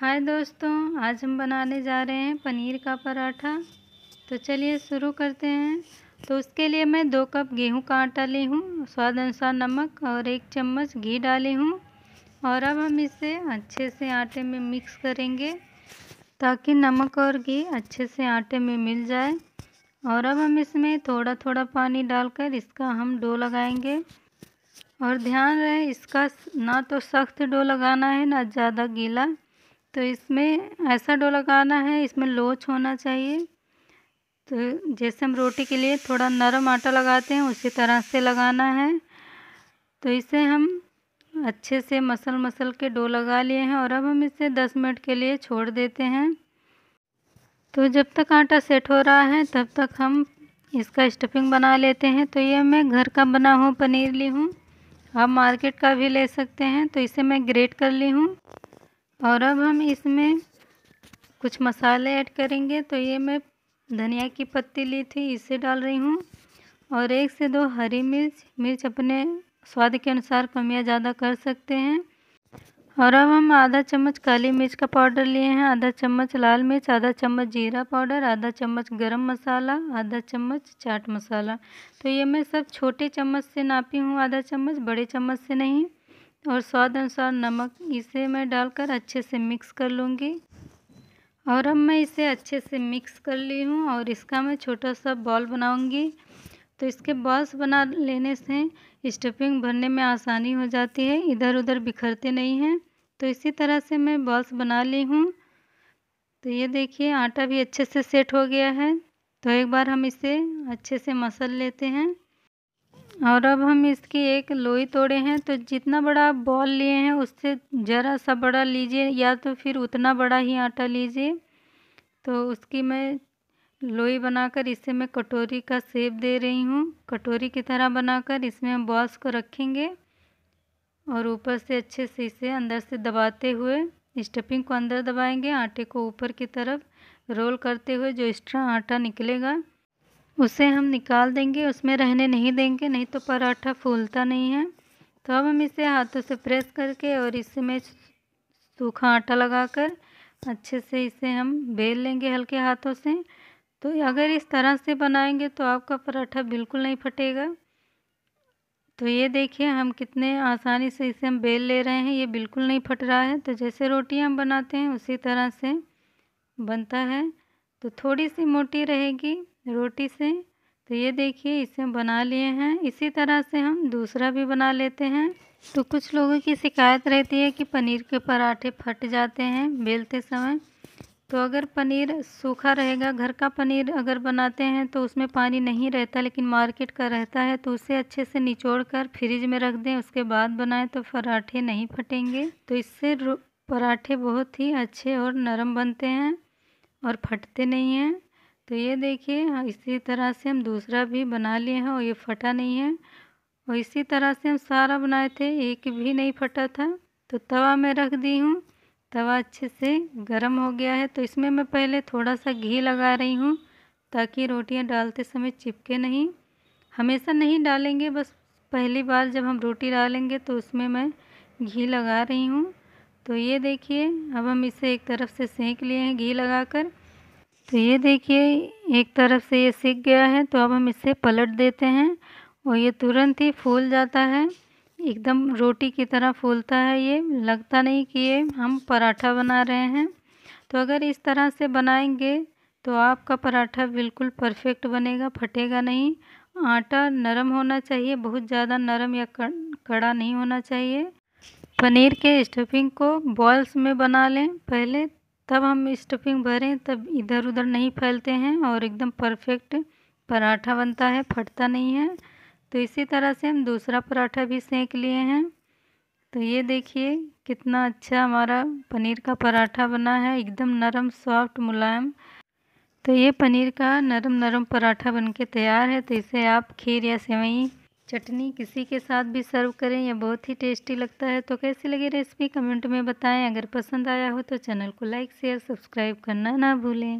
हाय दोस्तों आज हम बनाने जा रहे हैं पनीर का पराठा तो चलिए शुरू करते हैं तो उसके लिए मैं दो कप गेहूं का आटा ली हूँ स्वाद अनुसार नमक और एक चम्मच घी डाली हूँ और अब हम इसे अच्छे से आटे में मिक्स करेंगे ताकि नमक और घी अच्छे से आटे में मिल जाए और अब हम इसमें थोड़ा थोड़ा पानी डालकर इसका हम डो लगाएंगे और ध्यान रहे इसका ना तो सख्त डो लगाना है ना ज़्यादा गीला तो इसमें ऐसा डो लगाना है इसमें लोच होना चाहिए तो जैसे हम रोटी के लिए थोड़ा नरम आटा लगाते हैं उसी तरह से लगाना है तो इसे हम अच्छे से मसल मसल के डो लगा लिए हैं और अब हम इसे दस मिनट के लिए छोड़ देते हैं तो जब तक आटा सेट हो रहा है तब तक हम इसका स्टफिंग बना लेते हैं तो ये मैं घर का बना हुआ पनीर ली हूँ आप मार्केट का भी ले सकते हैं तो इसे मैं ग्रेट कर ली हूँ और अब हम इसमें कुछ मसाले ऐड करेंगे तो ये मैं धनिया की पत्ती ली थी इसे डाल रही हूँ और एक से दो हरी मिर्च मिर्च अपने स्वाद के अनुसार कम या ज़्यादा कर सकते हैं और अब हम आधा चम्मच काली मिर्च का पाउडर लिए हैं आधा चम्मच लाल मिर्च आधा चम्मच जीरा पाउडर आधा चम्मच गरम मसाला आधा चम्मच चाट मसाला तो ये मैं सब छोटे चम्मच से नापी हूँ आधा चम्मच बड़े चम्मच से नहीं और स्वाद अनुसार नमक इसे मैं डालकर अच्छे से मिक्स कर लूँगी और अब मैं इसे अच्छे से मिक्स कर ली हूँ और इसका मैं छोटा सा बॉल बनाऊँगी तो इसके बॉल्स बना लेने से स्टफिंग भरने में आसानी हो जाती है इधर उधर बिखरते नहीं हैं तो इसी तरह से मैं बॉल्स बना ली हूँ तो ये देखिए आटा भी अच्छे से सेट हो गया है तो एक बार हम इसे अच्छे से मसल लेते हैं और अब हम इसकी एक लोई तोड़े हैं तो जितना बड़ा बॉल लिए हैं उससे ज़रा सा बड़ा लीजिए या तो फिर उतना बड़ा ही आटा लीजिए तो उसकी मैं लोई बनाकर इससे मैं कटोरी का सेप दे रही हूँ कटोरी की तरह बनाकर इसमें हम बॉल्स को रखेंगे और ऊपर से अच्छे से इसे अंदर से दबाते हुए स्टफिंग को अंदर दबाएंगे आटे को ऊपर की तरफ रोल करते हुए जो एक्स्ट्रा आटा निकलेगा उसे हम निकाल देंगे उसमें रहने नहीं देंगे नहीं तो पराठा फूलता नहीं है तो अब हम इसे हाथों से प्रेस करके और इसमें सूखा आटा लगाकर अच्छे से इसे हम बेल लेंगे हल्के हाथों से तो अगर इस तरह से बनाएंगे तो आपका पराठा बिल्कुल नहीं फटेगा तो ये देखिए हम कितने आसानी से इसे हम बेल ले रहे हैं ये बिल्कुल नहीं फट रहा है तो जैसे रोटी हम बनाते हैं उसी तरह से बनता है तो थोड़ी सी मोटी रहेगी रोटी से तो ये देखिए इसे बना लिए हैं इसी तरह से हम दूसरा भी बना लेते हैं तो कुछ लोगों की शिकायत रहती है कि पनीर के पराठे फट जाते हैं बेलते समय तो अगर पनीर सूखा रहेगा घर का पनीर अगर बनाते हैं तो उसमें पानी नहीं रहता लेकिन मार्केट का रहता है तो उसे अच्छे से निचोड़ कर फ्रिज में रख दें उसके बाद बनाएं तो पराठे नहीं फटेंगे तो इससे पराठे बहुत ही अच्छे और नरम बनते हैं और फटते नहीं हैं तो ये देखिए हाँ इसी तरह से हम दूसरा भी बना लिए हैं और ये फटा नहीं है और इसी तरह से हम सारा बनाए थे एक भी नहीं फटा था तो तवा में रख दी हूँ तवा अच्छे से गर्म हो गया है तो इसमें मैं पहले थोड़ा सा घी लगा रही हूँ ताकि रोटियाँ डालते समय चिपके नहीं हमेशा नहीं डालेंगे बस पहली बार जब हम रोटी डालेंगे तो उसमें मैं घी लगा रही हूँ तो ये देखिए अब हम इसे एक तरफ से सेंक लिए हैं घी लगाकर तो ये देखिए एक तरफ से ये सीख गया है तो अब हम इसे पलट देते हैं और ये तुरंत ही फूल जाता है एकदम रोटी की तरह फूलता है ये लगता नहीं कि ये हम पराठा बना रहे हैं तो अगर इस तरह से बनाएंगे तो आपका पराठा बिल्कुल परफेक्ट बनेगा फटेगा नहीं आटा नरम होना चाहिए बहुत ज़्यादा नरम या कड़ा नहीं होना चाहिए पनीर के स्टफिंग को बॉल्स में बना लें पहले तब हम स्टफिंग भरें तब इधर उधर नहीं फैलते हैं और एकदम परफेक्ट पराठा बनता है फटता नहीं है तो इसी तरह से हम दूसरा पराठा भी सेंक लिए हैं तो ये देखिए कितना अच्छा हमारा पनीर का पराठा बना है एकदम नरम सॉफ्ट मुलायम तो ये पनीर का नरम नरम पराठा बनके तैयार है तो इसे आप खीर या सेवई चटनी किसी के साथ भी सर्व करें यह बहुत ही टेस्टी लगता है तो कैसी लगी रेसिपी कमेंट में बताएं अगर पसंद आया हो तो चैनल को लाइक शेयर सब्सक्राइब करना ना भूलें